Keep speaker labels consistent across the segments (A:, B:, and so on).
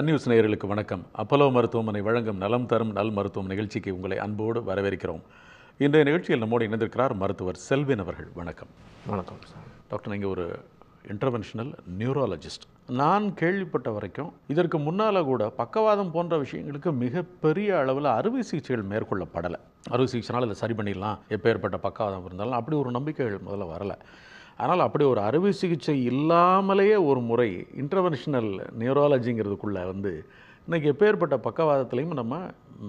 A: Sun news நேயர்களுக்கு வணக்கம் Apollo மருத்துவமனை வழங்கும் நலம் தரும் நல் மருத்துவம் நிகழ்ச்சிக்கு உங்களை அன்போடு வரவேற்கிறோம் இன்றைய நிகழ்ச்சியில் நம்மோடு இணைந்திருக்கிறார் மருத்துவர் செல்வின் அவர்கள் வணக்கம் வணக்கம் டாக்டர் நீங்கள் ஒரு இன்டர்வென்ஷனல் நியூரோலஜிஸ்ட் நான் கேள்விப்பட்ட வரைக்கும் இதற்கு முன்னால் கூட பக்கவாதம் போன்ற விஷயங்களுக்கு மிகப்பெரிய அளவில் அறுவை சிகிச்சைகள் மேற்கொள்ளப்படலை அறுவை சிகிச்சைனால் இதை சரி பண்ணிடலாம் ஏற்பட்ட பக்கவாதம் இருந்தாலும் அப்படி ஒரு நம்பிக்கைகள் முதல்ல வரலை ஆனால் அப்படி ஒரு அறுவை சிகிச்சை இல்லாமலேயே ஒரு முறை இன்டர்வென்ஷனல் நியூராலஜிங்கிறதுக்குள்ளே வந்து இன்றைக்கி எப்பேற்பட்ட பக்கவாதத்துலேயும் நம்ம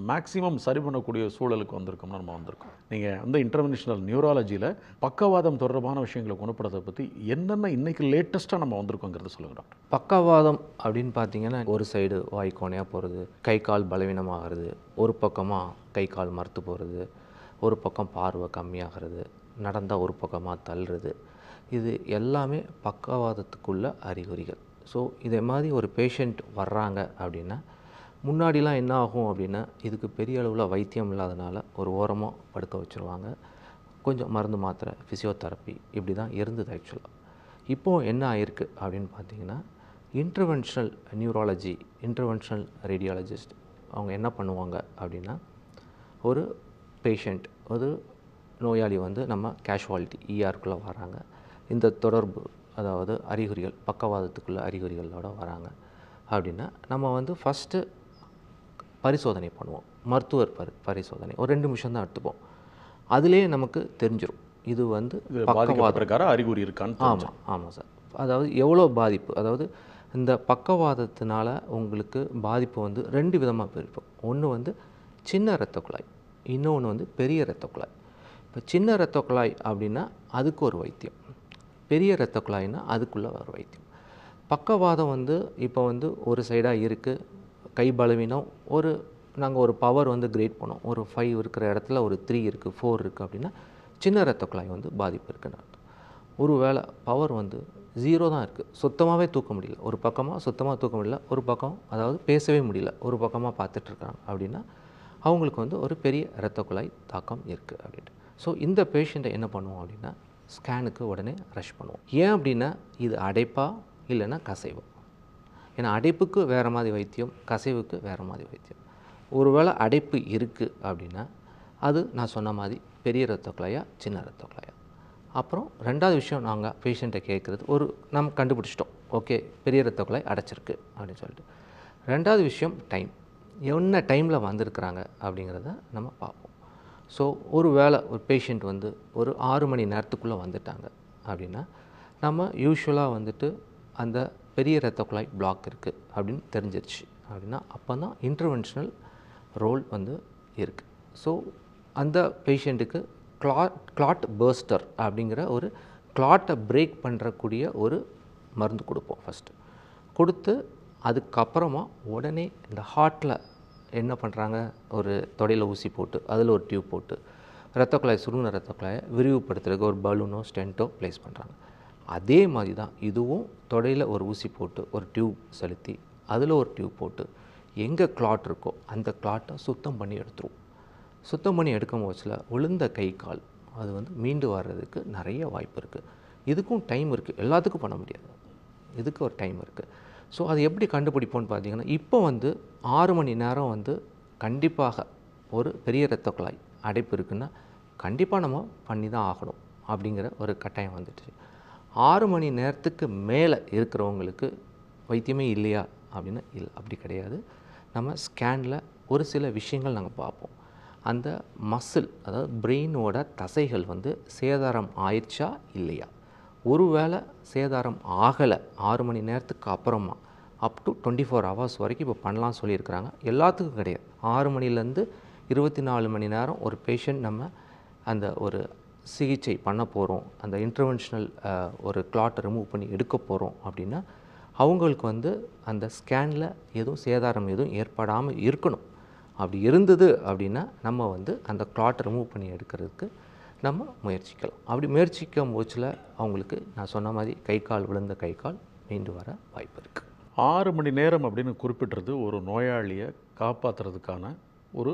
A: மேக்ஸிமம் சரி பண்ணக்கூடிய சூழலுக்கு வந்திருக்கோம்னு நம்ம வந்திருக்கோம் நீங்கள் வந்து இன்டர்வென்ஷனல் நியூராலஜியில் பக்கவாதம் தொடர்பான விஷயங்களை குணப்படுறதை பற்றி என்னென்ன இன்றைக்கி
B: லேட்டஸ்ட்டாக நம்ம வந்திருக்கோங்கிறத சொல்லுங்கள் டாக்டர் பக்கவாதம் அப்படின்னு பார்த்தீங்கன்னா ஒரு சைடு வாய் போகிறது கை கால் பலவீனமாகிறது ஒரு பக்கமாக கை கால் மறுத்து போகிறது ஒரு பக்கம் பார்வை கம்மியாகிறது நடந்தால் ஒரு பக்கமாக தள்ளுறது இது எல்லாமே பக்கவாதத்துக்குள்ள அறிகுறிகள் ஸோ இதே மாதிரி ஒரு பேஷண்ட் வர்றாங்க அப்படின்னா முன்னாடிலாம் என்ன ஆகும் அப்படின்னா இதுக்கு பெரிய அளவில் வைத்தியம் இல்லாதனால ஒரு ஓரமாக படுக்க வச்சுருவாங்க கொஞ்சம் மருந்து மாத்திரை ஃபிசியோதெரப்பி இப்படி தான் இருந்தது ஆக்சுவலாக இப்போது என்ன ஆயிருக்கு அப்படின்னு பார்த்தீங்கன்னா இன்டர்வென்ஷனல் நியூராலஜி இன்டர்வென்ஷனல் ரேடியாலஜிஸ்ட் அவங்க என்ன பண்ணுவாங்க அப்படின்னா ஒரு பேஷண்ட் ஒரு நோயாளி வந்து நம்ம கேஷுவாலிட்டி ஈஆருக்குள்ளே e வராங்க இந்த தொடர்பு அதாவது அறிகுறிகள் பக்கவாதத்துக்குள்ள அறிகுறிகளோடு வராங்க அப்படின்னா நம்ம வந்து ஃபஸ்ட்டு பரிசோதனை பண்ணுவோம் மருத்துவர் பரி பரிசோதனை ஒரு ரெண்டு நிமிஷம் தான் எடுத்துப்போம் அதுலேயே நமக்கு தெரிஞ்சிடும் இது வந்து பக்கவாதக்கார
A: அறிகுறி இருக்கான்னு ஆமாம் ஆமாம் சார்
B: அதாவது எவ்வளோ பாதிப்பு அதாவது இந்த பக்கவாதத்தினால உங்களுக்கு பாதிப்பு வந்து ரெண்டு விதமாக பிரிப்போம் ஒன்று வந்து சின்ன இரத்த குழாய் இன்னொன்று வந்து பெரிய இரத்த குழாய் இப்போ சின்ன இரத்த குழாய் அப்படின்னா அதுக்கு ஒரு வைத்தியம் பெரிய இரத்த குழாய்னா அதுக்குள்ளே வர வைத்தியம் பக்கவாதம் வந்து இப்போ வந்து ஒரு சைடாக இருக்குது கை பலவீனம் ஒரு நாங்கள் ஒரு பவர் வந்து கிரேட் பண்ணோம் ஒரு ஃபைவ் இருக்கிற இடத்துல ஒரு த்ரீ இருக்குது ஃபோர் இருக்குது அப்படின்னா சின்ன இரத்த குழாய் வந்து பாதிப்பு இருக்குன்னு அர்த்தம் ஒரு வேளை பவர் வந்து ஜீரோ தான் இருக்குது சுத்தமாகவே தூக்க முடியல ஒரு பக்கமாக சுத்தமாக தூக்க முடியல ஒரு பக்கம் அதாவது பேசவே முடியல ஒரு பக்கமாக பார்த்துட்ருக்குறாங்க அப்படின்னா அவங்களுக்கு வந்து ஒரு பெரிய இரத்த குழாய் தாக்கம் இருக்குது அப்படின்ட்டு ஸோ இந்த பேஷண்ட்டை என்ன பண்ணுவோம் அப்படின்னா ஸ்கேனுக்கு உடனே ரஷ் பண்ணுவோம் ஏன் அப்படின்னா இது அடைப்பா இல்லைன்னா கசைவு ஏன்னா அடைப்புக்கு வேறு மாதிரி வைத்தியம் கசைவுக்கு வேறு மாதிரி வைத்தியம் ஒருவேளை அடைப்பு இருக்குது அப்படின்னா அது நான் சொன்ன மாதிரி பெரிய ரத்த குழாயா சின்ன ரத்த குழாயா அப்புறம் ரெண்டாவது விஷயம் நாங்கள் பேஷண்ட்டை கேட்குறது ஒரு நம்ம கண்டுபிடிச்சிட்டோம் ஓகே பெரிய ரத்த குழாய் அடைச்சிருக்கு அப்படின்னு சொல்லிட்டு ரெண்டாவது விஷயம் டைம் என்ன டைமில் வந்திருக்கிறாங்க அப்படிங்கிறத நம்ம பார்ப்போம் ஸோ ஒரு வேளை ஒரு பேஷண்ட் வந்து ஒரு ஆறு மணி நேரத்துக்குள்ளே வந்துட்டாங்க அப்படின்னா நம்ம யூஸ்வலாக வந்துட்டு அந்த பெரிய ரத்த குழாய் பிளாக் இருக்குது அப்படின்னு தெரிஞ்சிருச்சு அப்படின்னா அப்போ தான் இன்டர்வென்ஷனல் ரோல் வந்து இருக்குது ஸோ அந்த பேஷண்ட்டுக்கு கிளாட் கிளாட் பேர்ஸ்டர் அப்படிங்கிற ஒரு கிளாட்டை பிரேக் பண்ணுறக்கூடிய ஒரு மருந்து கொடுப்போம் ஃபஸ்ட்டு கொடுத்து அதுக்கப்புறமா உடனே இந்த ஹார்ட்டில் என்ன பண்ணுறாங்க ஒரு தொடையில் ஊசி போட்டு அதில் ஒரு டியூப் போட்டு ரத்த குழாய் சுருங்கின ரத்த குழாயை விரிவுபடுத்துறதுக்கு ஒரு பலூனோ ஸ்டென்ட்டோ ப்ளேஸ் பண்ணுறாங்க அதே மாதிரி தான் இதுவும் தொடையில் ஒரு ஊசி போட்டு ஒரு டியூப் செலுத்தி அதில் ஒரு டியூப் போட்டு எங்கே கிளாட் இருக்கோ அந்த கிளாட்டை சுத்தம் பண்ணி எடுத்துருவோம் சுத்தம் பண்ணி எடுக்கும் போச்சில் விழுந்த கை கால் அது வந்து மீண்டு வர்றதுக்கு நிறைய வாய்ப்பு இருக்குது இதுக்கும் டைம் இருக்குது எல்லாத்துக்கும் பண்ண முடியாது இதுக்கு ஒரு டைம் இருக்குது ஸோ அது எப்படி கண்டுபிடிப்போம்னு பார்த்தீங்கன்னா இப்போ வந்து ஆறு மணி நேரம் வந்து கண்டிப்பாக ஒரு பெரிய இரத்த குழாய் அடைப்பு இருக்குன்னா கண்டிப்பாக நம்ம பண்ணி தான் ஆகணும் அப்படிங்கிற ஒரு கட்டாயம் வந்துடுச்சு ஆறு மணி நேரத்துக்கு மேலே இருக்கிறவங்களுக்கு வைத்தியமே இல்லையா அப்படின்னா இல்லை அப்படி கிடையாது நம்ம ஸ்கேனில் ஒரு சில விஷயங்கள் நாங்கள் பார்ப்போம் அந்த மசில் அதாவது பிரெயினோட தசைகள் வந்து சேதாரம் ஆயிடுச்சா இல்லையா ஒருவேளை சேதாரம் ஆகலை ஆறு மணி நேரத்துக்கு அப்புறமா up to twenty four hours வரைக்கும் இப்போ பண்ணலாம்னு சொல்லியிருக்கிறாங்க எல்லாத்துக்கும் கிடையாது ஆறு மணிலேருந்து இருபத்தி நாலு மணி நேரம் ஒரு பேஷண்ட் நம்ம அந்த ஒரு சிகிச்சை பண்ண போகிறோம் அந்த இன்டர்வென்ஷனல் ஒரு கிளாட்டை ரிமூவ் பண்ணி எடுக்க போகிறோம் அப்படின்னா அவங்களுக்கு வந்து அந்த ஸ்கேனில் எதுவும் சேதாரம் எதுவும் ஏற்படாமல் இருக்கணும் அப்படி இருந்தது அப்படின்னா நம்ம வந்து அந்த கிளாட்டை ரிமூவ் பண்ணி எடுக்கிறதுக்கு நம்ம முயற்சிக்கலாம் அப்படி முயற்சிக்கும் போச்சில் அவங்களுக்கு நான் சொன்ன மாதிரி கை கால் விழுந்த கை கால் மீண்டு வர வாய்ப்பு இருக்குது ஆறு மணி நேரம் அப்படின்னு குறிப்பிட்றது ஒரு நோயாளியை
A: காப்பாற்றுறதுக்கான ஒரு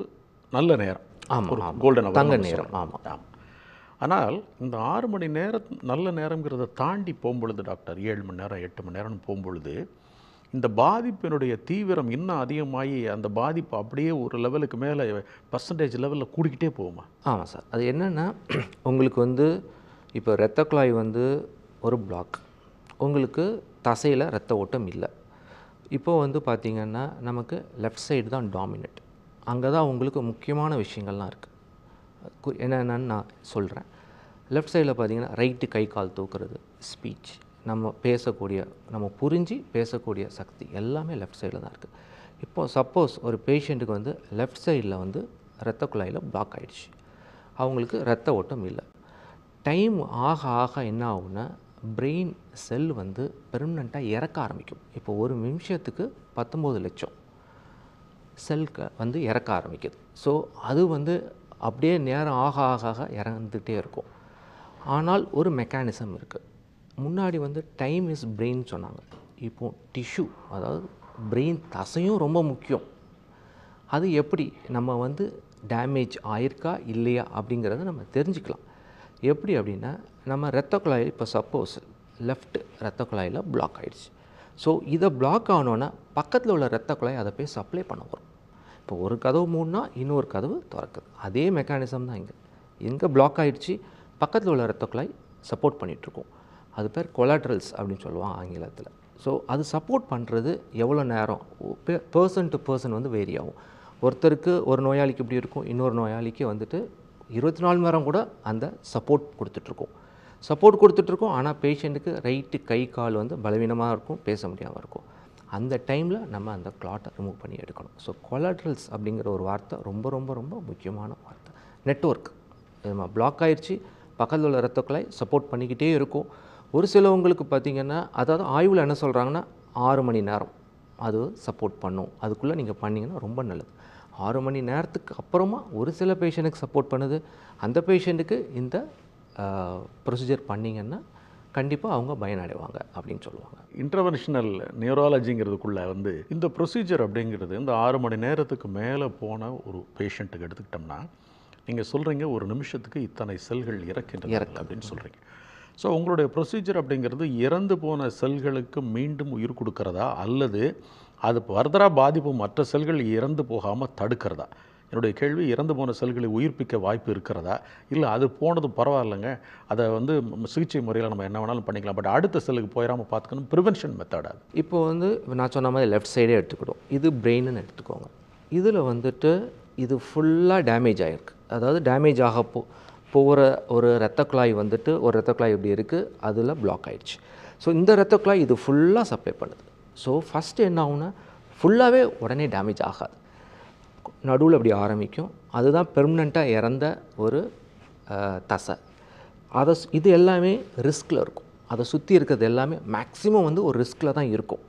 A: நல்ல நேரம்
B: ஆமாம் கோல்டன் தங்க நேரம்
A: ஆமாம் ஆமாம் ஆனால் இந்த ஆறு மணி நேரம் நல்ல நேரங்கிறத தாண்டி போகும்பொழுது டாக்டர் ஏழு மணி நேரம் எட்டு மணி நேரம்னு போகும்பொழுது இந்த பாதிப்பினுடைய தீவிரம் இன்னும் அதிகமாகி அந்த பாதிப்பு அப்படியே ஒரு லெவலுக்கு மேலே பர்சன்டேஜ் லெவலில் கூடிக்கிட்டே போகுமா
B: ஆமாம் சார் அது என்னென்னா உங்களுக்கு வந்து இப்போ ரத்த குழாய் வந்து ஒரு பிளாக் உங்களுக்கு தசையில் ரத்த ஓட்டம் இல்லை இப்போது வந்து பார்த்திங்கன்னா நமக்கு லெஃப்ட் சைடு தான் டாமினேட் அங்கே தான் உங்களுக்கு முக்கியமான விஷயங்கள்லாம் இருக்குது என்னென்னு நான் சொல்கிறேன் லெஃப்ட் சைடில் பார்த்தீங்கன்னா ரைட்டு கை கால் தூக்குறது ஸ்பீச் நம்ம பேசக்கூடிய நம்ம புரிஞ்சு பேசக்கூடிய சக்தி எல்லாமே லெஃப்ட் சைடில் தான் இருக்குது இப்போது சப்போஸ் ஒரு பேஷண்ட்டுக்கு வந்து லெஃப்ட் சைடில் வந்து இரத்த குழாயில் பிளாக் ஆகிடுச்சு அவங்களுக்கு ரத்த ஓட்டம் இல்லை டைம் ஆக ஆக என்ன ஆகும்னா பிரெயின் செல் வந்து பெர்மனண்ட்டாக இறக்க ஆரம்பிக்கும் இப்போ ஒரு நிமிஷத்துக்கு பத்தொம்போது லட்சம் செல்க வந்து இறக்க ஆரம்பிக்குது ஸோ அது வந்து அப்படியே நேரம் ஆக ஆக ஆக இறந்துகிட்டே இருக்கும் ஆனால் ஒரு மெக்கானிசம் இருக்குது முன்னாடி வந்து டைம் இஸ் பிரெயின் சொன்னாங்க இப்போது டிஷ்யூ அதாவது பிரெயின் தசையும் ரொம்ப முக்கியம் அது எப்படி நம்ம வந்து டேமேஜ் ஆயிருக்கா இல்லையா அப்படிங்கிறத நம்ம தெரிஞ்சுக்கலாம் எப்படி அப்படின்னா நம்ம ரத்த குழாயில் இப்போ சப்போஸ் லெஃப்ட் ரத்த குழாயில் பிளாக் ஆகிடுச்சு ஸோ இதை பிளாக் ஆனோன்னா பக்கத்தில் உள்ள ரத்த குழாய் அதை போய் சப்ளை பண்ண வரும் இப்போ ஒரு கதவு மூணுனா இன்னொரு கதவு திறக்குது அதே மெக்கானிசம் தான் இங்கே எங்கே பிளாக் ஆகிடுச்சு பக்கத்தில் உள்ள ரத்த குழாய் சப்போர்ட் பண்ணிகிட்ருக்கோம் அது பேர் கொலாட்ரல்ஸ் அப்படின்னு சொல்லுவான் ஆங்கிலத்தில் ஸோ அது சப்போர்ட் பண்ணுறது எவ்வளோ நேரம் பர்சன் டு பர்சன் வந்து வேரி ஆகும் ஒருத்தருக்கு ஒரு நோயாளிக்கு இப்படி இருக்கும் இன்னொரு நோயாளிக்கு வந்துட்டு இருபத்தி நாலு நேரம் கூட அந்த சப்போர்ட் கொடுத்துட்ருக்கோம் சப்போர்ட் கொடுத்துட்ருக்கோம் ஆனால் பேஷண்ட்டுக்கு ரைட்டு கை கால் வந்து பலவீனமாக இருக்கும் பேச முடியாமல் இருக்கும் அந்த டைமில் நம்ம அந்த கிளாட்டை ரிமூவ் பண்ணி எடுக்கணும் ஸோ கொலாட்ரல்ஸ் அப்படிங்கிற ஒரு வார்த்தை ரொம்ப ரொம்ப ரொம்ப முக்கியமான வார்த்தை நெட்ஒர்க் நம்ம பிளாக் ஆயிடுச்சு பக்கத்தில் உள்ள ரத்தக்குழாய் சப்போர்ட் பண்ணிக்கிட்டே இருக்கும் ஒரு சிலவங்களுக்கு பார்த்திங்கன்னா அதாவது ஆய்வில் என்ன சொல்கிறாங்கன்னா ஆறு மணி நேரம் அது சப்போர்ட் பண்ணும் அதுக்குள்ளே நீங்கள் பண்ணிங்கன்னா ரொம்ப நல்லது ஆறு மணி நேரத்துக்கு அப்புறமா ஒரு சில பேஷண்ட்டுக்கு சப்போர்ட் பண்ணுது அந்த பேஷண்ட்டுக்கு இந்த ப்ரொசீஜர் பண்ணிங்கன்னா கண்டிப்பாக அவங்க பயனடைவாங்க
A: அப்படின்னு சொல்லுவாங்க இன்டர்வென்ஷனல் நியூராலஜிங்கிறதுக்குள்ளே வந்து இந்த ப்ரொசீஜர் அப்படிங்கிறது இந்த ஆறு மணி நேரத்துக்கு மேலே போன ஒரு பேஷண்ட்டுக்கு எடுத்துக்கிட்டோம்னா நீங்கள் சொல்கிறீங்க ஒரு நிமிஷத்துக்கு இத்தனை செல்கள் இறக்கு அப்படின்னு சொல்கிறீங்க ஸோ உங்களுடைய ப்ரொசீஜர் அப்படிங்கிறது இறந்து போன செல்களுக்கு மீண்டும் உயிர் கொடுக்கறதா அல்லது அது ஃபர்தராக பாதிப்பு மற்ற செல்கள் இறந்து போகாமல் தடுக்கிறதா என்னுடைய கேள்வி இறந்து போன செல்களை உயிர்ப்பிக்க வாய்ப்பு இருக்கிறதா இல்லை அது போனது பரவாயில்லைங்க அதை வந்து சிகிச்சை முறையில் நம்ம என்ன வேணாலும் பண்ணிக்கலாம் பட் அடுத்த செல்லுக்கு போயிடாமல்
B: பார்த்துக்கணும் ப்ரிவென்ஷன் அது இப்போ வந்து நான் சொன்ன மாதிரி லெஃப்ட் சைடே எடுத்துக்கிட்டோம் இது பிரெயின்னு எடுத்துக்கோங்க இதில் வந்துட்டு இது ஃபுல்லாக டேமேஜ் ஆகிருக்கு அதாவது டேமேஜ் ஆகப்போ போகிற ஒரு ரத்த குழாய் வந்துட்டு ஒரு ரத்த குழாய் இப்படி இருக்குது அதில் பிளாக் ஆகிடுச்சு ஸோ இந்த ரத்த குழாய் இது ஃபுல்லாக சப்ளை பண்ணுது ஸோ ஃபஸ்ட்டு என்ன ஆகுனா ஃபுல்லாகவே உடனே டேமேஜ் ஆகாது நடுவில் அப்படி ஆரம்பிக்கும் அதுதான் பெர்மனெண்ட்டாக இறந்த ஒரு தசை அதை இது எல்லாமே ரிஸ்கில் இருக்கும் அதை சுற்றி இருக்கிறது எல்லாமே மேக்ஸிமம் வந்து ஒரு ரிஸ்கில் தான் இருக்கும்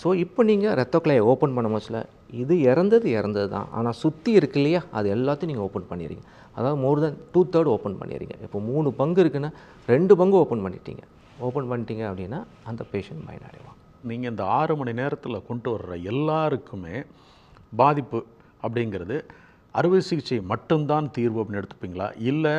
B: ஸோ இப்போ நீங்கள் ரத்த குழாயை ஓப்பன் பண்ண மோசில் இது இறந்தது இறந்தது தான் ஆனால் சுற்றி இருக்கு இல்லையா அது எல்லாத்தையும் நீங்கள் ஓப்பன் பண்ணிடுறீங்க அதாவது more than two third open பண்ணிடுறீங்க இப்போ மூணு பங்கு இருக்குன்னா ரெண்டு பங்கு ஓப்பன் பண்ணிட்டீங்க ஓப்பன் பண்ணிட்டீங்க அப்படின்னா அந்த
A: பேஷண்ட் பயன் நீங்கள் இந்த ஆறு மணி நேரத்தில் கொண்டு வர்ற எல்லாருக்குமே பாதிப்பு அப்படிங்கிறது அறுவை சிகிச்சை மட்டும்தான் தீர்வு அப்படின்னு எடுத்துப்பீங்களா இல்லை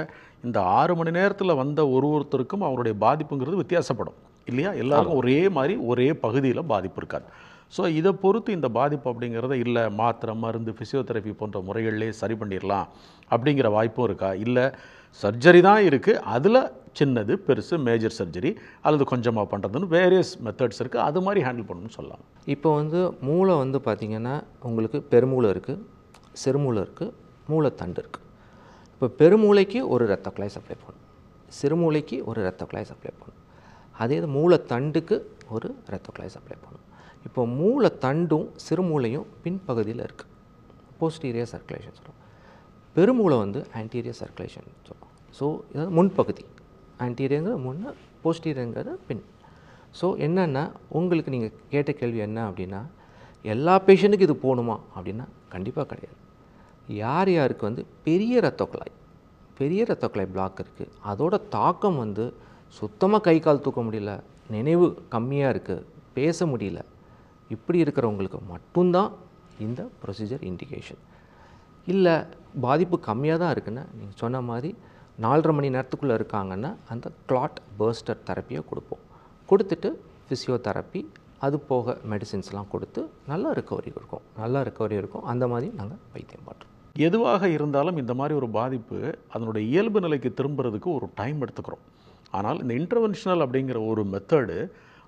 A: இந்த ஆறு மணி நேரத்தில் வந்த ஒரு ஒருத்தருக்கும் அவருடைய பாதிப்புங்கிறது வித்தியாசப்படும் இல்லையா எல்லாருக்கும் ஒரே மாதிரி ஒரே பகுதியில் பாதிப்பு இருக்காது ஸோ இதை பொறுத்து இந்த பாதிப்பு அப்படிங்கிறத இல்லை மாத்திரை மருந்து ஃபிசியோதெரப்பி போன்ற முறைகள்லேயே சரி பண்ணிடலாம் அப்படிங்கிற வாய்ப்பும் இருக்கா இல்லை சர்ஜரி தான் இருக்குது அதில் சின்னது பெருசு மேஜர் சர்ஜரி அல்லது கொஞ்சமாக பண்ணுறதுன்னு வேரியஸ்
B: மெத்தட்ஸ் இருக்குது அது மாதிரி ஹேண்டில் பண்ணணும்னு சொல்லலாம் இப்போ வந்து மூளை வந்து பார்த்திங்கன்னா உங்களுக்கு பெருமூளை இருக்குது சிறுமூளை இருக்குது மூளைத்தண்டு இருக்குது இப்போ பெருமூளைக்கு ஒரு ரத்த குழாய் சப்ளை பண்ணும் சிறுமூளைக்கு ஒரு ரத்த குழாய் சப்ளை பண்ணும் அதே இது மூலத்தண்டுக்கு ஒரு ரத்த குழாய் சப்ளை பண்ணும் இப்போ மூளைத்தண்டும் சிறுமூளையும் பின்பகுதியில் இருக்குது போஸ்டீரியர் சர்க்குலேஷன் சொல்லுவோம் பெருமூளை வந்து ஆன்டீரியர் சர்க்குலேஷன் சொல்லுவோம் ஸோ இதாவது முன்பகுதி ஆன்டீரியங்கிறது முன்னே போஸ்டீரியங்கிறது பின் ஸோ என்னென்னா உங்களுக்கு நீங்கள் கேட்ட கேள்வி என்ன அப்படின்னா எல்லா பேஷண்ட்டுக்கு இது போகணுமா அப்படின்னா கண்டிப்பாக கிடையாது யார் யாருக்கு வந்து பெரிய ரத்த குழாய் பெரிய ரத்த குழாய் பிளாக் இருக்குது அதோட தாக்கம் வந்து சுத்தமாக கை கால் தூக்க முடியல நினைவு கம்மியாக இருக்குது பேச முடியல இப்படி இருக்கிறவங்களுக்கு மட்டும்தான் இந்த ப்ரொசீஜர் இண்டிகேஷன் இல்லை பாதிப்பு கம்மியாக தான் இருக்குன்னு நீங்கள் சொன்ன மாதிரி நாலரை மணி நேரத்துக்குள்ளே இருக்காங்கன்னா அந்த கிளாட் பர்ஸ்டர் தெரப்பியை கொடுப்போம் கொடுத்துட்டு ஃபிசியோதெரப்பி அது போக மெடிசின்ஸ்லாம் கொடுத்து நல்லா ரிக்கவரி இருக்கும் நல்லா ரிக்கவரி இருக்கும் அந்த மாதிரி நாங்கள் வைத்தியம் பண்ணுறோம் எதுவாக இருந்தாலும் இந்த மாதிரி ஒரு பாதிப்பு அதனுடைய இயல்பு நிலைக்கு
A: திரும்புறதுக்கு ஒரு டைம் எடுத்துக்கிறோம் ஆனால் இந்த இன்டர்வென்ஷனல் அப்படிங்கிற ஒரு மெத்தடு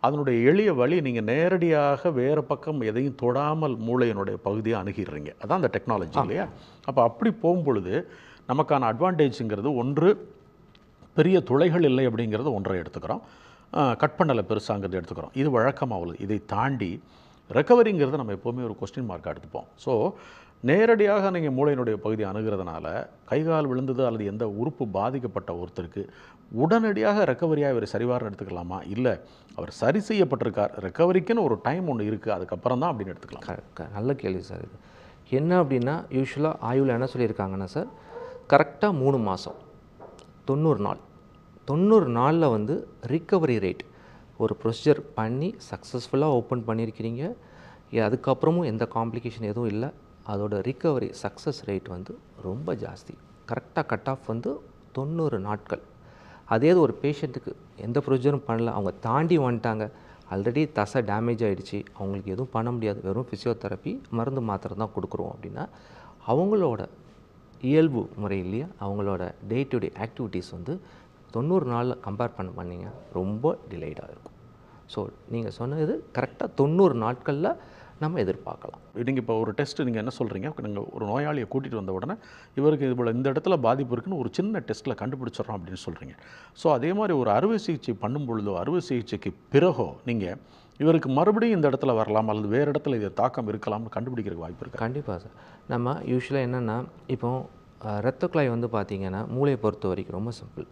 A: அதனுடைய எளிய வழி நீங்கள் நேரடியாக வேறு பக்கம் எதையும் தொடாமல் மூளையினுடைய பகுதியை அணுகிடுறீங்க அதான் அந்த டெக்னாலஜி இல்லையா அப்போ அப்படி போகும்பொழுது நமக்கான அட்வான்டேஜுங்கிறது ஒன்று பெரிய துளைகள் இல்லை அப்படிங்கிறது ஒன்றை எடுத்துக்கிறோம் கட் பண்ணலை பெருசாங்கிறது எடுத்துக்கிறோம் இது வழக்கமாக உள்ளது இதை தாண்டி ரெக்கவரிங்கிறது நம்ம எப்போவுமே ஒரு கொஸ்டின் மார்க் எடுத்துப்போம் ஸோ நேரடியாக நீங்கள் மூளையினுடைய பகுதி அணுகிறதுனால கைகால் விழுந்தது அல்லது எந்த உறுப்பு பாதிக்கப்பட்ட ஒருத்தருக்கு உடனடியாக ரெக்கவரியாக இவர் சரிவாரன்னு எடுத்துக்கலாமா இல்லை அவர் சரி
B: செய்யப்பட்டிருக்கார் ரெக்கவரிக்குன்னு ஒரு டைம் ஒன்று இருக்குது அதுக்கப்புறம் தான் அப்படின்னு எடுத்துக்கலாம் நல்ல கேள்வி சார் இது என்ன அப்படின்னா யூஸ்வலாக ஆய்வில் என்ன சொல்லியிருக்காங்கன்னா சார் கரெக்டாக மூணு மாதம் தொண்ணூறு நாள் தொண்ணூறு நாளில் வந்து ரிக்கவரி ரேட் ஒரு ப்ரொசீஜர் பண்ணி சக்ஸஸ்ஃபுல்லாக ஓப்பன் பண்ணியிருக்கிறீங்க அதுக்கப்புறமும் எந்த காம்ப்ளிகேஷன் எதுவும் இல்லை அதோட ரிக்கவரி சக்ஸஸ் ரேட் வந்து ரொம்ப ஜாஸ்தி கரெக்டாக கட் ஆஃப் வந்து தொண்ணூறு நாட்கள் அதே ஒரு பேஷண்ட்டுக்கு எந்த ப்ரொசீஜரும் பண்ணல அவங்க தாண்டி வந்துட்டாங்க ஆல்ரெடி தசை டேமேஜ் ஆகிடுச்சு அவங்களுக்கு எதுவும் பண்ண முடியாது வெறும் ஃபிசியோதெரப்பி மருந்து மாத்திரை தான் கொடுக்குறோம் அப்படின்னா அவங்களோட இயல்பு முறையிலேயே அவங்களோட டே டு டே ஆக்டிவிட்டீஸ் வந்து தொண்ணூறு நாளில் கம்பேர் பண்ண பண்ணிங்க ரொம்ப டிலேடாக இருக்கும் ஸோ நீங்கள் சொன்னது கரெக்டாக தொண்ணூறு நாட்களில் நம்ம எதிர்பார்க்கலாம் நீங்கள் இப்போ ஒரு டெஸ்ட் நீங்கள் என்ன
A: சொல்கிறீங்க நீங்கள் ஒரு நோயாளியை கூட்டிகிட்டு வந்த உடனே இவருக்கு இவ்வளோ இந்த இடத்துல பாதிப்பு இருக்குன்னு ஒரு சின்ன டெஸ்ட்டில் கண்டுபிடிச்சிடறோம் அப்படின்னு சொல்கிறீங்க ஸோ அதே மாதிரி ஒரு அறுவை சிகிச்சை பண்ணும் பொழுதோ அறுவை சிகிச்சைக்கு பிறகோ
B: நீங்கள் இவருக்கு மறுபடியும் இந்த இடத்துல வரலாம் அல்லது வேறு இடத்துல இது தாக்கம் இருக்கலாம்னு கண்டுபிடிக்கிறதுக்கு வாய்ப்பு இருக்குது கண்டிப்பாக சார் நம்ம யூஸ்வலாக என்னென்னா இப்போ ரத்த குழாய் வந்து பார்த்திங்கன்னா மூளையை பொறுத்த வரைக்கும் ரொம்ப சிம்பிள்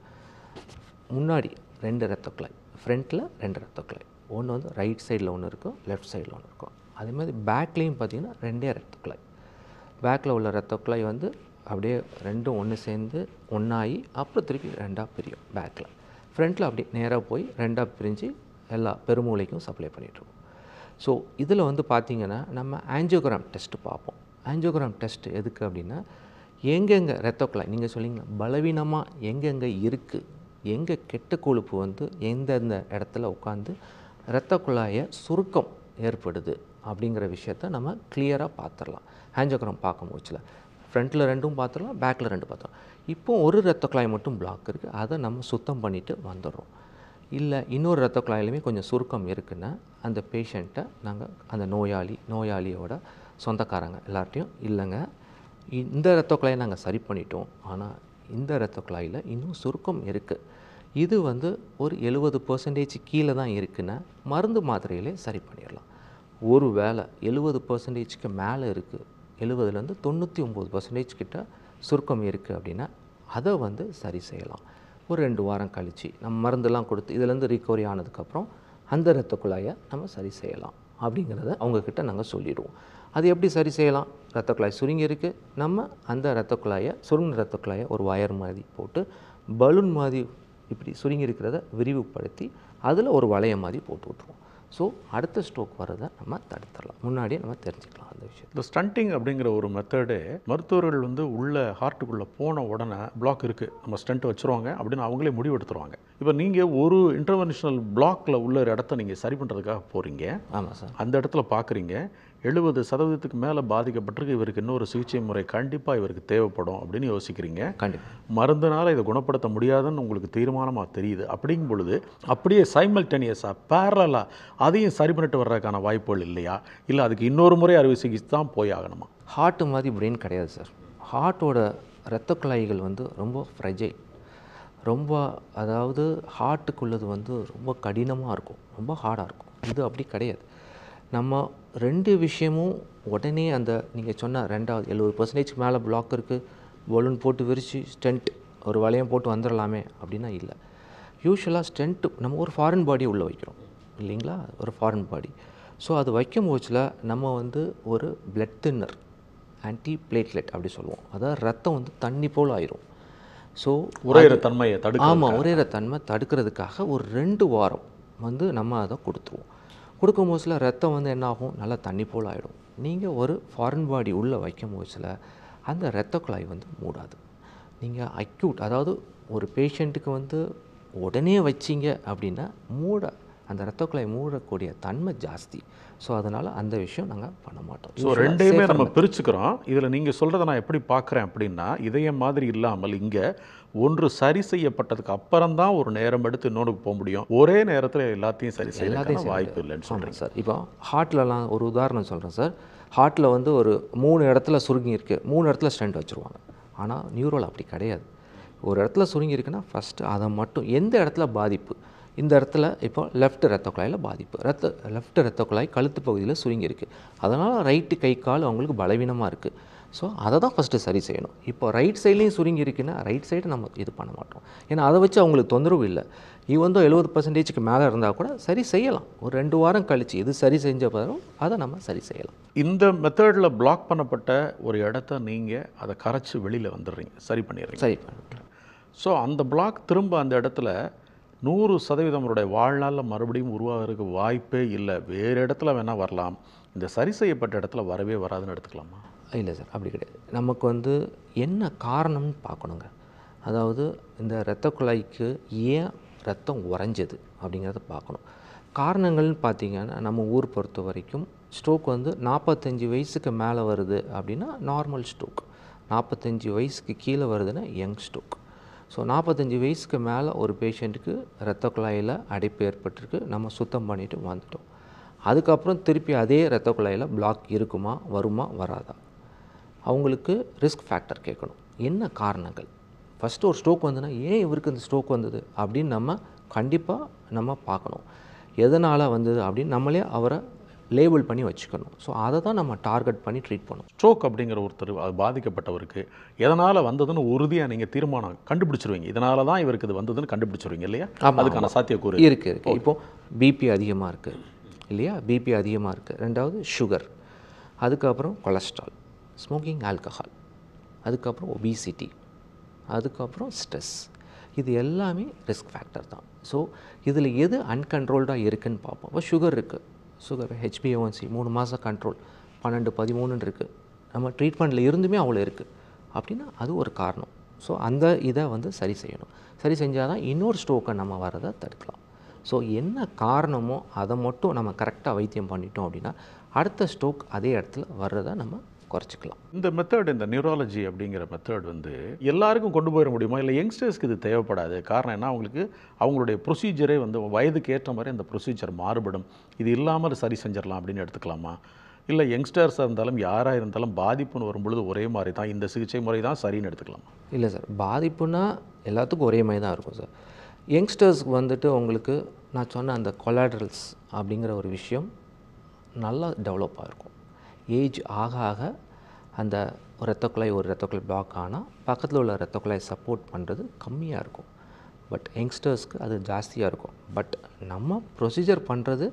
B: முன்னாடி ரெண்டு இரத்த குழாய் ஃப்ரண்ட்டில் ரெண்டு இரத்த குழாய் ஒன்று வந்து ரைட் சைடில் ஒன்று இருக்கும் லெஃப்ட் சைடில் ஒன்று இருக்கும் அதே மாதிரி பேக்லேயும் பார்த்திங்கன்னா ரெண்டே ரத்த குழாய் பேக்கில் உள்ள ரத்த குழாய் வந்து அப்படியே ரெண்டும் ஒன்று சேர்ந்து ஒன்றாகி அப்புறம் திருப்பி ரெண்டாக பிரியும் பேக்கில் ஃப்ரண்ட்டில் அப்படியே நேராக போய் ரெண்டாக பிரிஞ்சு எல்லா பெருமூளைக்கும் சப்ளை பண்ணிகிட்ருக்கோம் ஸோ இதில் வந்து பார்த்திங்கன்னா நம்ம ஆஞ்சியோகிராம் டெஸ்ட்டு பார்ப்போம் ஆஞ்சியோகிராம் டெஸ்ட் எதுக்கு அப்படின்னா எங்கெங்கே ரத்த குழாய் நீங்கள் சொல்லிங்கன்னா பலவீனமாக எங்கெங்கே இருக்குது எங்கே கெட்ட கொழுப்பு வந்து எந்தெந்த இடத்துல உட்காந்து இரத்த குழாயை சுருக்கம் ஏற்படுது அப்படிங்கிற விஷயத்த நம்ம கிளியராக பார்த்துடலாம் ஹேஞ்சோகிராம் பார்க்கும் முடிச்சில் ஃப்ரண்ட்டில் ரெண்டும் பார்த்துடலாம் பேக்கில் ரெண்டும் பார்த்துடலாம் இப்போ ஒரு ரத்த குழாய் மட்டும் பிளாக் இருக்குது அதை நம்ம சுத்தம் பண்ணிவிட்டு வந்துடுறோம் இல்லை இன்னொரு ரத்த குழாயிலுமே கொஞ்சம் சுருக்கம் இருக்குன்னா அந்த பேஷண்ட்டை நாங்கள் அந்த நோயாளி நோயாளியோட சொந்தக்காரங்க எல்லார்ட்டையும் இல்லைங்க இந்த ரத்த குழாயை நாங்கள் சரி பண்ணிட்டோம் ஆனால் இந்த ரத்த குழாயில் இன்னும் சுருக்கம் இருக்குது இது வந்து ஒரு எழுபது பர்சன்டேஜ் கீழே தான் இருக்குன்னா மருந்து மாத்திரையிலே சரி பண்ணிடலாம் ஒரு வேலை எழுபது பர்சன்டேஜ்க்கு மேலே இருக்குது எழுபதுலேருந்து தொண்ணூற்றி ஒம்பது பர்சன்டேஜ் கிட்ட சுருக்கம் இருக்குது அப்படின்னா அதை வந்து சரி செய்யலாம் ஒரு ரெண்டு வாரம் கழித்து நம்ம மருந்தெல்லாம் கொடுத்து இதிலேருந்து ரிக்கவரி ஆனதுக்கப்புறம் அந்த ரத்த குழாயை நம்ம சரி செய்யலாம் அப்படிங்கிறத அவங்கக்கிட்ட நாங்கள் சொல்லிடுவோம் அது எப்படி சரி செய்யலாம் ரத்த குழாய் சுருங்கி இருக்குது நம்ம அந்த ரத்த குழாயை சுருங்க ரத்த குழாயை ஒரு வயர் மாதிரி போட்டு பலூன் மாதிரி இப்படி சுருங்கி இருக்கிறத விரிவுபடுத்தி அதில் ஒரு வளையம் மாதிரி போட்டு விட்ருவோம் ஸோ அடுத்த ஸ்ட்ரோக் வரதை நம்ம தடுத்துடலாம் முன்னாடியே நம்ம தெரிஞ்சுக்கலாம் அந்த விஷயம்
A: இந்த ஸ்டண்டிங் அப்படிங்கிற ஒரு மெத்தடு மருத்துவர்கள் வந்து உள்ள ஹார்ட்டுக்குள்ளே போன உடனே பிளாக் இருக்குது நம்ம ஸ்டண்ட் வச்சுருவாங்க அப்படின்னு அவங்களே முடிவு எடுத்துருவாங்க இப்போ நீங்கள் ஒரு இன்டர்வென்ஷனல் பிளாக்ல உள்ள ஒரு இடத்த நீங்கள் சரி பண்ணுறதுக்காக போகிறீங்க ஆமாம் சார் அந்த இடத்துல பார்க்குறீங்க எழுபது சதவீதத்துக்கு மேலே பாதிக்கப்பட்டிருக்கு இவருக்கு இன்னொரு சிகிச்சை முறை கண்டிப்பாக இவருக்கு தேவைப்படும் அப்படின்னு யோசிக்கிறீங்க கண்டிப்பாக மருந்தினால் இதை குணப்படுத்த முடியாதுன்னு உங்களுக்கு தீர்மானமாக தெரியுது அப்படிங்கும் பொழுது அப்படியே சைமல்டேனியஸாக பேரலாக அதையும் சரி பண்ணிட்டு வர்றதுக்கான வாய்ப்புகள் இல்லையா இல்லை அதுக்கு இன்னொரு முறை அறுவை சிகிச்சை தான் போய் ஆகணுமா
B: ஹார்ட்டு மாதிரி இப்படின்னு கிடையாது சார் ஹார்ட்டோட இரத்த குழாய்கள் வந்து ரொம்ப ஃப்ரெஜை ரொம்ப அதாவது ஹார்ட்டுக்குள்ளது வந்து ரொம்ப கடினமாக இருக்கும் ரொம்ப ஹார்டாக இருக்கும் இது அப்படி கிடையாது நம்ம ரெண்டு விஷயமும் உடனே அந்த நீங்கள் சொன்ன ரெண்டாவது எழுபது பர்சன்டேஜ் மேலே பிளாக் இருக்குது பலூன் போட்டு விரித்து ஸ்டென்ட் ஒரு வளையம் போட்டு வந்துடலாமே அப்படின்னா இல்லை யூஸ்வலாக ஸ்டென்ட்டு நம்ம ஒரு ஃபாரின் பாடி உள்ளே வைக்கிறோம் இல்லைங்களா ஒரு ஃபாரின் பாடி ஸோ அது வைக்கும் போச்சில் நம்ம வந்து ஒரு பிளட் தின்னர் ஆன்டி பிளேட்லெட் அப்படி சொல்லுவோம் அதாவது ரத்தம் வந்து தண்ணி போல் ஆயிரும் ஸோ உரையிற
A: தன்மையை தடுக்க ஆமாம் உரையிற
B: தன்மை தடுக்கிறதுக்காக ஒரு ரெண்டு வாரம் வந்து நம்ம அதை கொடுத்துருவோம் கொடுக்கும் போதுல ரத்தம் வந்து என்ன ஆகும் நல்லா தண்ணி போல் ஆகிடும் நீங்கள் ஒரு ஃபாரின் பாடி உள்ளே வைக்கும் போதுல அந்த இரத்த குழாய் வந்து மூடாது நீங்கள் அக்யூட் அதாவது ஒரு பேஷண்ட்டுக்கு வந்து உடனே வச்சிங்க அப்படின்னா மூட அந்த இரத்த குழாய் மூடக்கூடிய தன்மை ஜாஸ்தி ஸோ அதனால் அந்த விஷயம் நாங்கள் பண்ண மாட்டோம் ஸோ ரெண்டையுமே நம்ம
A: பிரிச்சுக்கிறோம் இதில் நீங்கள் சொல்கிறத நான் எப்படி பார்க்குறேன் அப்படின்னா இதய மாதிரி இல்லாமல் இங்கே ஒன்று சரி செய்யப்பட்டதுக்கு அப்புறம் தான் ஒரு நேரம் எடுத்து இன்னொன்று போக முடியும் ஒரே நேரத்தில் எல்லாத்தையும் சரி செய்ய வாய்ப்பு
B: இல்லைன்னு சொல்கிறேன் சார் இப்போ ஹார்ட்லலாம் ஒரு உதாரணம் சொல்கிறேன் சார் ஹார்ட்டில் வந்து ஒரு மூணு இடத்துல சுருங்கி இருக்குது மூணு இடத்துல ஸ்டெண்ட் வச்சுருவாங்க ஆனால் நியூரோல் அப்படி கிடையாது ஒரு இடத்துல சுருங்கி இருக்குன்னா ஃபஸ்ட்டு அதை மட்டும் எந்த இடத்துல பாதிப்பு இந்த இடத்துல இப்போ லெஃப்ட் ரத்த குழாயில் பாதிப்பு ரத்த லெஃப்ட் ரத்த குழாய் கழுத்து பகுதியில் சுருங்கி இருக்குது அதனால் ரைட்டு கை கால் அவங்களுக்கு பலவீனமாக இருக்குது ஸோ அதை தான் ஃபஸ்ட்டு சரி செய்யணும் இப்போ ரைட் சைட்லேயும் சுருங்கி இருக்குன்னா ரைட் சைடு நம்ம இது பண்ண மாட்டோம் ஏன்னா அதை வச்சு அவங்களுக்கு தொந்தரவு இல்லை வந்து எழுபது பர்சன்டேஜுக்கு மேலே இருந்தால் கூட சரி செய்யலாம் ஒரு ரெண்டு வாரம் கழித்து இது சரி செஞ்ச பிறகு அதை நம்ம சரி செய்யலாம் இந்த மெத்தடில் பிளாக் பண்ணப்பட்ட
A: ஒரு இடத்த நீங்கள் அதை கரைச்சி வெளியில் வந்துடுறீங்க சரி பண்ணிடுறீங்க சரி பண்ணுறேன் ஸோ அந்த பிளாக் திரும்ப அந்த இடத்துல நூறு சதவீதம் அவருடைய வாழ்நாளில் மறுபடியும் உருவாகிறதுக்கு வாய்ப்பே இல்லை வேறு இடத்துல வேணால் வரலாம் இந்த சரி செய்யப்பட்ட இடத்துல வரவே வராதுன்னு எடுத்துக்கலாமா இல்லை
B: சார் அப்படி கிடையாது நமக்கு வந்து என்ன காரணம்னு பார்க்கணுங்க அதாவது இந்த இரத்த குழாய்க்கு ஏன் ரத்தம் உறைஞ்சது அப்படிங்கிறத பார்க்கணும் காரணங்கள்னு பார்த்தீங்கன்னா நம்ம ஊர் பொறுத்த வரைக்கும் ஸ்ட்ரோக் வந்து நாற்பத்தஞ்சு வயசுக்கு மேலே வருது அப்படின்னா நார்மல் ஸ்ட்ரோக் நாற்பத்தஞ்சு வயசுக்கு கீழே வருதுன்னா யங் ஸ்ட்ரோக் ஸோ நாற்பத்தஞ்சு வயசுக்கு மேலே ஒரு பேஷண்ட்டுக்கு இரத்த குழாயில் அடைப்பு ஏற்பட்டிருக்கு நம்ம சுத்தம் பண்ணிவிட்டு வந்துட்டோம் அதுக்கப்புறம் திருப்பி அதே இரத்த குழாயில் பிளாக் இருக்குமா வருமா வராதா அவங்களுக்கு ரிஸ்க் ஃபேக்டர் கேட்கணும் என்ன காரணங்கள் ஃபஸ்ட்டு ஒரு ஸ்ட்ரோக் வந்ததுன்னா ஏன் இவருக்கு இந்த ஸ்ட்ரோக் வந்தது அப்படின்னு நம்ம கண்டிப்பாக நம்ம பார்க்கணும் எதனால் வந்தது அப்படின்னு நம்மளே அவரை லேபிள் பண்ணி வச்சுக்கணும் ஸோ அதை தான் நம்ம டார்கெட் பண்ணி ட்ரீட் பண்ணணும் ஸ்ட்ரோக்
A: அப்படிங்கிற ஒருத்தர் அது பாதிக்கப்பட்டவருக்கு எதனால் வந்ததுன்னு உறுதியாக நீங்கள் தீர்மானம் கண்டுபிடிச்சிருவீங்க இதனால
B: தான் இவருக்கு இது வந்ததுன்னு கண்டுபிடிச்சிருவீங்க இல்லையா அதுக்கான சாத்தியக்கூறு இருக்குது இருக்குது இப்போது பிபி அதிகமாக இருக்குது இல்லையா பிபி அதிகமாக இருக்குது ரெண்டாவது சுகர் அதுக்கப்புறம் கொலஸ்ட்ரால் ஸ்மோக்கிங் ஆல்கஹால் அதுக்கப்புறம் ஒபிசிட்டி அதுக்கப்புறம் ஸ்ட்ரெஸ் இது எல்லாமே ரிஸ்க் ஃபேக்டர் தான் ஸோ இதில் எது அன்கண்ட்ரோல்டாக இருக்குதுன்னு பார்ப்போம் இப்போ சுகர் இருக்குது சுகர் ஹெச்பிஓன்சி மூணு மாதம் கண்ட்ரோல் பன்னெண்டு பதிமூணுன்னு இருக்குது நம்ம ட்ரீட்மெண்ட்டில் இருந்துமே அவ்வளோ இருக்குது அப்படின்னா அது ஒரு காரணம் ஸோ அந்த இதை வந்து சரி செய்யணும் சரி செஞ்சால் தான் இன்னொரு ஸ்ட்ரோக்கை நம்ம வரதை தடுக்கலாம் ஸோ என்ன காரணமோ அதை மட்டும் நம்ம கரெக்டாக வைத்தியம் பண்ணிட்டோம் அப்படின்னா அடுத்த ஸ்ட்ரோக் அதே இடத்துல வர்றதை நம்ம குறைச்சிக்கலாம்
A: இந்த மெத்தட் இந்த நியூராலஜி அப்படிங்கிற மெத்தட் வந்து
B: எல்லாருக்கும் கொண்டு போயிட முடியுமா இல்லை யங்ஸ்டர்ஸ்க்கு இது
A: தேவைப்படாது காரணம் என்ன அவங்களுக்கு அவங்களுடைய ப்ரொசீஜரே வந்து வயதுக்கு ஏற்ற மாதிரி அந்த ப்ரொசீஜர் மாறுபடும் இது இல்லாமல் சரி செஞ்சிடலாம் அப்படின்னு எடுத்துக்கலாமா இல்லை யங்ஸ்டர்ஸாக இருந்தாலும் யாராக இருந்தாலும் பாதிப்புன்னு வரும்பொழுது ஒரே மாதிரி தான் இந்த சிகிச்சை முறை தான் சரின்னு எடுத்துக்கலாமா
B: இல்லை சார் பாதிப்புனா எல்லாத்துக்கும் ஒரே மாதிரி தான் இருக்கும் சார் யங்ஸ்டர்ஸ்க்கு வந்துட்டு உங்களுக்கு நான் சொன்ன அந்த கொலாட்ரல்ஸ் அப்படிங்கிற ஒரு விஷயம் நல்லா டெவலப்பாக இருக்கும் ஏஜ் ஆக ஆக அந்த இரத்த குழாய் ஒரு இரத்த குழாய் பிளாக் ஆனால் பக்கத்தில் உள்ள இரத்த குழாய் சப்போர்ட் பண்ணுறது கம்மியாக இருக்கும் பட் யங்ஸ்டர்ஸ்க்கு அது ஜாஸ்தியாக இருக்கும் பட் நம்ம ப்ரொசீஜர் பண்ணுறது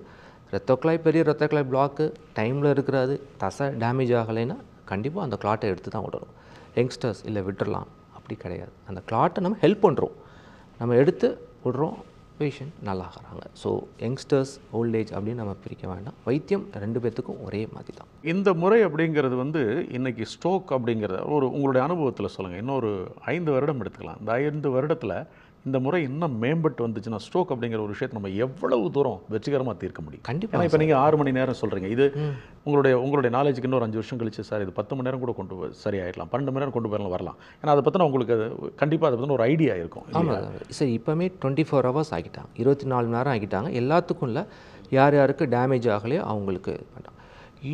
B: இரத்த குழாய் பெரிய இரத்த குழாய் பிளாக்கு டைமில் இருக்கிறது தசை டேமேஜ் ஆகலைன்னா கண்டிப்பாக அந்த கிளாட்டை எடுத்து தான் விடணும் யங்ஸ்டர்ஸ் இல்லை விட்டுடலாம் அப்படி கிடையாது அந்த கிளாட்டை நம்ம ஹெல்ப் பண்ணுறோம் நம்ம எடுத்து விடுறோம் பேஷண்ட் நல்லாகிறாங்க ஸோ யங்ஸ்டர்ஸ் ஓல்ட் ஏஜ் அப்படின்னு நம்ம பிரிக்க வேண்டாம் வைத்தியம் ரெண்டு பேர்த்துக்கும் ஒரே மாதிரி தான்
A: இந்த முறை அப்படிங்கிறது வந்து இன்றைக்கி ஸ்ட்ரோக் அப்படிங்கிறத ஒரு உங்களுடைய அனுபவத்தில் சொல்லுங்கள் இன்னொரு ஐந்து வருடம் எடுத்துக்கலாம் இந்த ஐந்து வருடத்தில் இந்த முறை இன்னும் மேம்பட்டு வந்துச்சுன்னா ஸ்ட்ரோக் அப்படிங்கிற ஒரு விஷயத்தை நம்ம எவ்வளவு தூரம் வெற்றிகரமாக தீர்க்க முடியும்
B: கண்டிப்பாக இப்போ நீங்கள்
A: ஆறு மணி நேரம் சொல்கிறீங்க இது உங்களுடைய உங்களுடைய நாலேஜுக்கு இன்னொரு அஞ்சு வருஷம் கழிச்சு சார் இது பத்து மணி நேரம் கூட கொண்டு சரியாயிடலாம் பன்னெண்டு மணி நேரம் கொண்டு போயிடலாம் வரலாம் ஏன்னா அதை பற்றின உங்களுக்கு அது கண்டிப்பாக அதை பற்றின ஒரு ஐடியா இருக்கும்
B: சார் இப்போமே டுவெண்ட்டி ஃபோர் ஹவர்ஸ் ஆகிட்டாங்க இருபத்தி நாலு மணி நேரம் ஆகிட்டாங்க எல்லாத்துக்கும் இல்லை யார் யாருக்கு டேமேஜ் ஆகலையோ அவங்களுக்கு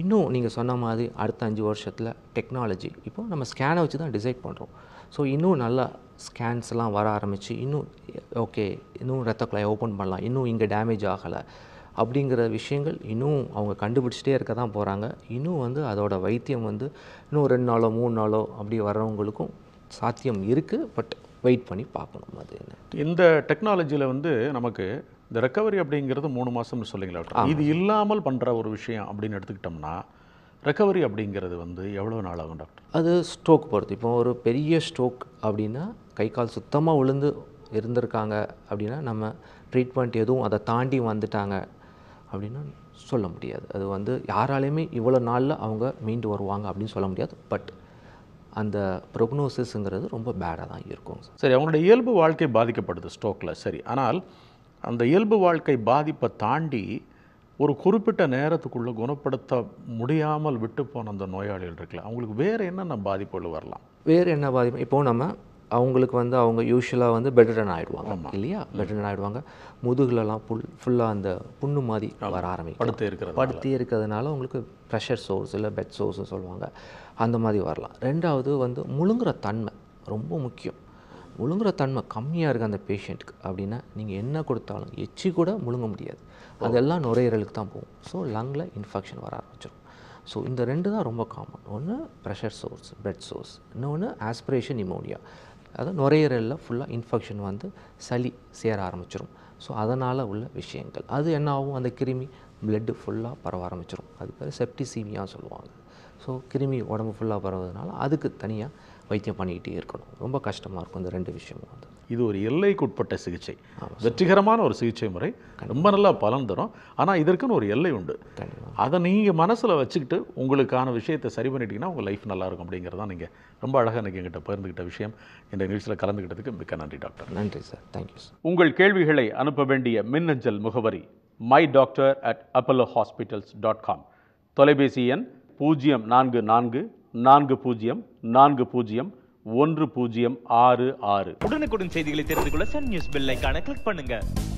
B: இன்னும் நீங்கள் சொன்ன மாதிரி அடுத்த அஞ்சு வருஷத்தில் டெக்னாலஜி இப்போ நம்ம ஸ்கேனை வச்சு தான் டிசைட் பண்ணுறோம் ஸோ இன்னும் நல்லா ஸ்கேன்ஸ்லாம் வர ஆரம்பித்து இன்னும் ஓகே இன்னும் ரத்த குழாயை ஓப்பன் பண்ணலாம் இன்னும் இங்கே டேமேஜ் ஆகலை அப்படிங்கிற விஷயங்கள் இன்னும் அவங்க கண்டுபிடிச்சிட்டே இருக்க தான் போகிறாங்க இன்னும் வந்து அதோடய வைத்தியம் வந்து இன்னும் ரெண்டு நாளோ மூணு நாளோ அப்படி வர்றவங்களுக்கும் சாத்தியம் இருக்குது பட் வெயிட் பண்ணி பார்க்கணும் அது என்ன இந்த டெக்னாலஜியில் வந்து நமக்கு இந்த
A: ரெக்கவரி அப்படிங்கிறது மூணு மாதம்னு சொல்லிங்களா இது இல்லாமல் பண்ணுற ஒரு விஷயம் அப்படின்னு எடுத்துக்கிட்டோம்னா ரெக்கவரி அப்படிங்கிறது வந்து எவ்வளோ நாள் ஆகும்
B: டாக்டர் அது ஸ்ட்ரோக் பொறுத்து இப்போ ஒரு பெரிய ஸ்ட்ரோக் அப்படின்னா கை கால் சுத்தமாக விழுந்து இருந்திருக்காங்க அப்படின்னா நம்ம ட்ரீட்மெண்ட் எதுவும் அதை தாண்டி வந்துட்டாங்க அப்படின்னா சொல்ல முடியாது அது வந்து யாராலையுமே இவ்வளோ நாளில் அவங்க மீண்டு வருவாங்க அப்படின்னு சொல்ல முடியாது பட் அந்த ப்ரொக்னோசிஸுங்கிறது ரொம்ப பேடாக தான் இருக்கும் சரி அவங்களோட இயல்பு வாழ்க்கை
A: பாதிக்கப்படுது ஸ்டோக்கில் சரி ஆனால் அந்த இயல்பு வாழ்க்கை பாதிப்பை தாண்டி ஒரு குறிப்பிட்ட நேரத்துக்குள்ளே குணப்படுத்த முடியாமல் விட்டு போன அந்த நோயாளிகள் இருக்குல்ல அவங்களுக்கு வேறு
B: என்னென்ன பாதிப்புகள் வரலாம் வேறு என்ன பாதிப்பு இப்போது நம்ம அவங்களுக்கு வந்து அவங்க யூஸ்வலாக வந்து பெட்டரன் ஆகிடுவாங்க இல்லையா பெட்டரன் ஆகிடுவாங்க முதுகுலலாம் புல் ஃபுல்லாக அந்த புண்ணு மாதிரி வர ஆரம்பிக்கும் படுத்து இருக்கிற படுத்தி இருக்கிறதுனால அவங்களுக்கு ப்ரெஷர் சோர்ஸ் இல்லை பெட் சோர்ஸ்னு சொல்லுவாங்க அந்த மாதிரி வரலாம் ரெண்டாவது வந்து முழுங்குற தன்மை ரொம்ப முக்கியம் முழுங்குற தன்மை கம்மியாக இருக்குது அந்த பேஷண்ட்டுக்கு அப்படின்னா நீங்கள் என்ன கொடுத்தாலும் எச்சி கூட முழுங்க முடியாது அதெல்லாம் நுரையீரலுக்கு தான் போகும் ஸோ லங்கில் இன்ஃபெக்ஷன் வர ஆரம்பிச்சிடும் ஸோ இந்த ரெண்டு தான் ரொம்ப காமன் ஒன்று ப்ரெஷர் சோர்ஸ் பெட் சோர்ஸ் இன்னொன்று ஆஸ்பிரேஷன் நிமோனியா அதாவது நுரையீரலில் ஃபுல்லாக இன்ஃபெக்ஷன் வந்து சளி சேர ஆரம்பிச்சிடும் ஸோ அதனால் உள்ள விஷயங்கள் அது என்ன ஆகும் அந்த கிருமி பிளட்டு ஃபுல்லாக பரவ ஆரம்பிச்சிடும் அது பேர் செப்டிசீமியான்னு சொல்லுவாங்க ஸோ கிருமி உடம்பு ஃபுல்லாக பரவுறதுனால அதுக்கு தனியாக வைத்தியம் பண்ணிக்கிட்டே இருக்கணும் ரொம்ப கஷ்டமாக இருக்கும் இந்த ரெண்டு விஷயமும் வந்து இது ஒரு
A: எல்லைக்குட்பட்ட சிகிச்சை வெற்றிகரமான ஒரு சிகிச்சை முறை ரொம்ப நல்லா பலன் தரும் ஆனால் இதற்குன்னு ஒரு எல்லை உண்டு அதை நீங்கள் மனசில் வச்சுக்கிட்டு உங்களுக்கான விஷயத்தை சரி பண்ணிட்டீங்கன்னா உங்கள் லைஃப் நல்லாயிருக்கும் அப்படிங்கிறது தான் நீங்கள் ரொம்ப அழகாக எனக்கு எங்கிட்ட பகிர்ந்துக்கிட்ட விஷயம் இந்த நிகழ்ச்சியில் கலந்துக்கிட்டதுக்கு மிக்க நன்றி டாக்டர் நன்றி சார் தேங்க்யூ சார் உங்கள் கேள்விகளை அனுப்ப வேண்டிய மின்னஞ்சல் முகவரி my doctor at Apollo hospitals dot com தொலைபேசி எண் பூஜ்ஜியம் நான்கு நான்கு நான்கு பூஜ்ஜியம் நான்கு பூஜ்ஜியம் ஒன்று பூஜ்ஜியம் ஆறு ஆறு
B: உடனுக்குடன் செய்திகளை தெரிந்து கொள்ள சன் நியூஸ் பெல் ஐக்கான கிளிக் பண்ணுங்க